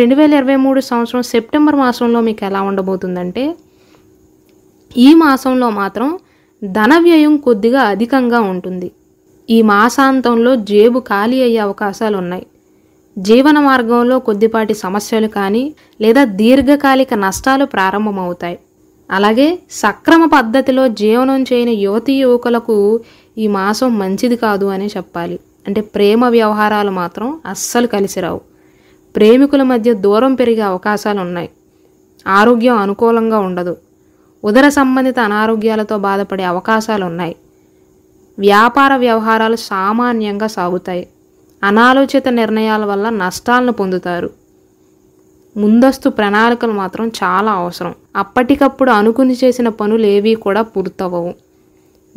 రెండు వేల ఇరవై మూడు సంవత్సరం సెప్టెంబర్ మాసంలో మీకు ఎలా ఉండబోతుందంటే ఈ మాసంలో మాత్రం ధన వ్యయం కొద్దిగా అధికంగా ఉంటుంది ఈ మాసాంతంలో జేబు ఖాళీ అయ్యే అవకాశాలు ఉన్నాయి జీవన మార్గంలో కొద్దిపాటి సమస్యలు కానీ లేదా దీర్ఘకాలిక నష్టాలు ప్రారంభమవుతాయి అలాగే సక్రమ పద్ధతిలో జీవనం చేయని యువతీ యువకులకు ఈ మాసం మంచిది కాదు అనే చెప్పాలి అంటే ప్రేమ వ్యవహారాలు మాత్రం అస్సలు కలిసిరావు ప్రేమికుల మధ్య దూరం పెరిగే అవకాశాలు ఉన్నాయి ఆరోగ్యం అనుకూలంగా ఉండదు ఉదర సంబంధిత అనారోగ్యాలతో బాధపడే అవకాశాలు ఉన్నాయి వ్యాపార వ్యవహారాలు సామాన్యంగా సాగుతాయి అనాలోచిత నిర్ణయాల వల్ల నష్టాలను పొందుతారు ముందస్తు ప్రణాళికలు మాత్రం చాలా అవసరం అప్పటికప్పుడు అనుకుని చేసిన పనులు ఏవీ కూడా పూర్తవవు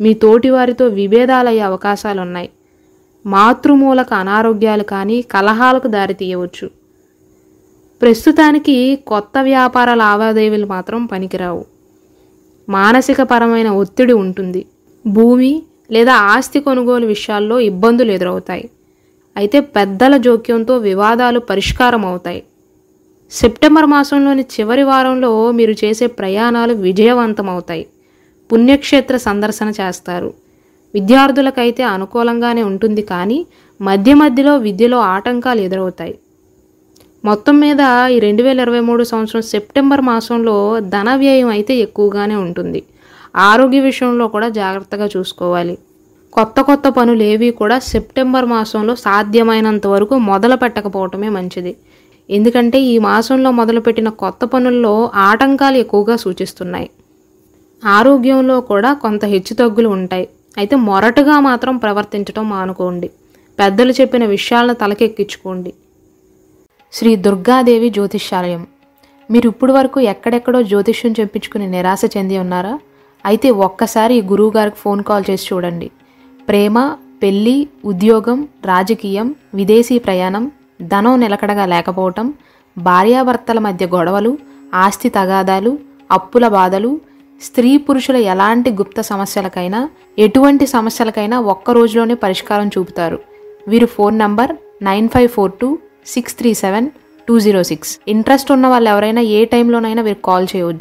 మీ తోటి వారితో విభేదాలయ్యే అవకాశాలున్నాయి మాతృమూలక అనారోగ్యాలు కానీ కలహాలకు దారితీయవచ్చు ప్రస్తుతానికి కొత్త వ్యాపార లావాదేవీలు మాత్రం పనికిరావు మానసిక పరమైన ఒత్తిడి ఉంటుంది భూమి లేదా ఆస్తి కొనుగోలు విషయాల్లో ఇబ్బందులు ఎదురవుతాయి అయితే పెద్దల జోక్యంతో వివాదాలు పరిష్కారం అవుతాయి సెప్టెంబర్ మాసంలోని చివరి వారంలో మీరు చేసే ప్రయాణాలు విజయవంతమవుతాయి పుణ్యక్షేత్ర సందర్శన చేస్తారు విద్యార్థులకైతే అనుకూలంగానే ఉంటుంది కానీ మధ్య మధ్యలో విద్యలో ఆటంకాలు ఎదురవుతాయి మొత్తం మీద ఈ రెండు వేల ఇరవై మూడు సంవత్సరం సెప్టెంబర్ మాసంలో ధన వ్యయం అయితే ఎక్కువగానే ఉంటుంది ఆరోగ్య విషయంలో కూడా జాగ్రత్తగా చూసుకోవాలి కొత్త కొత్త పనులు ఏవి కూడా సెప్టెంబర్ మాసంలో సాధ్యమైనంత వరకు మొదలు పెట్టకపోవటమే మంచిది ఎందుకంటే ఈ మాసంలో మొదలుపెట్టిన కొత్త పనుల్లో ఆటంకాలు ఎక్కువగా సూచిస్తున్నాయి ఆరోగ్యంలో కూడా కొంత హెచ్చుతగ్గులు ఉంటాయి అయితే మొరటుగా మాత్రం ప్రవర్తించడం మానుకోండి పెద్దలు చెప్పిన విషయాలను తలకెక్కించుకోండి శ్రీ దుర్గాదేవి జ్యోతిష్యాలయం మీరు ఇప్పుడు వరకు ఎక్కడెక్కడో జ్యోతిష్యం చెప్పించుకుని నిరాశ చెంది ఉన్నారా అయితే ఒక్కసారి ఈ గురువుగారికి ఫోన్ కాల్ చేసి చూడండి ప్రేమ పెళ్ళి ఉద్యోగం రాజకీయం విదేశీ ప్రయాణం ధనం నిలకడగా లేకపోవటం భార్యాభర్తల మధ్య గొడవలు ఆస్తి తగాదాలు అప్పుల బాధలు స్త్రీ పురుషుల ఎలాంటి గుప్త సమస్యలకైనా ఎటువంటి సమస్యలకైనా ఒక్క రోజులోనే పరిష్కారం చూపుతారు వీరు phone number nine five four two six three seven two zero six interest ఉన్న వాళ్ళు ఎవరైనా ఏ టైంలోనైనా మీరు కాల్ చేయవచ్చు